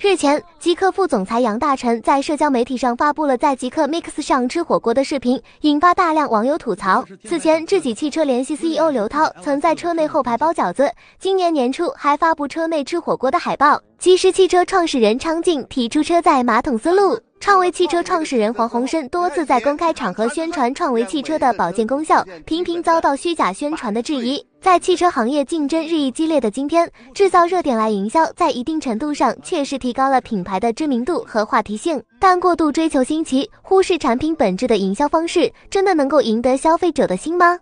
日前，极客副总裁杨大成在社交媒体上发布了在极客 Mix 上吃火锅的视频，引发大量网友吐槽。此前，智己汽车联系 CEO 刘涛，曾在车内后排包饺子。今年年初还发布车内吃火锅的海报。其实，汽车创始人昌静提出车载马桶思路。创维汽车创始人黄鸿生多次在公开场合宣传创维汽车的保健功效，频频遭到虚假宣传的质疑。在汽车行业竞争日益激烈的今天，制造热点来营销，在一定程度上确实提高了品牌的知名度和话题性。但过度追求新奇，忽视产品本质的营销方式，真的能够赢得消费者的心吗？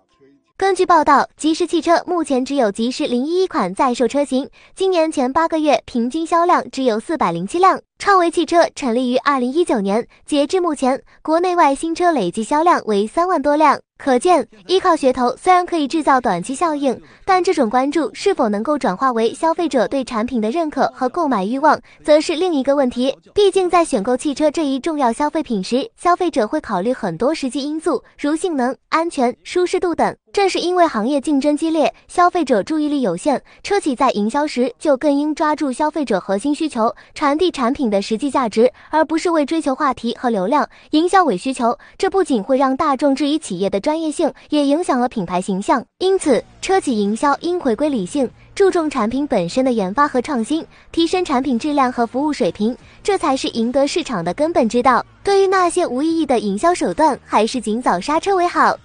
根据报道，吉时汽车目前只有吉时零一一款在售车型，今年前八个月平均销量只有四百零七辆。创维汽车成立于二零一九年，截至目前，国内外新车累计销量为三万多辆。可见，依靠噱头虽然可以制造短期效应，但这种关注是否能够转化为消费者对产品的认可和购买欲望，则是另一个问题。毕竟，在选购汽车这一重要消费品时，消费者会考虑很多实际因素，如性能、安全、舒适度等。正是因为行业竞争激烈，消费者注意力有限，车企在营销时就更应抓住消费者核心需求，传递产品的实际价值，而不是为追求话题和流量，营销伪需求。这不仅会让大众质疑企业的专业性，也影响了品牌形象。因此，车企营销应回归理性，注重产品本身的研发和创新，提升产品质量和服务水平，这才是赢得市场的根本之道。对于那些无意义的营销手段，还是尽早刹车为好。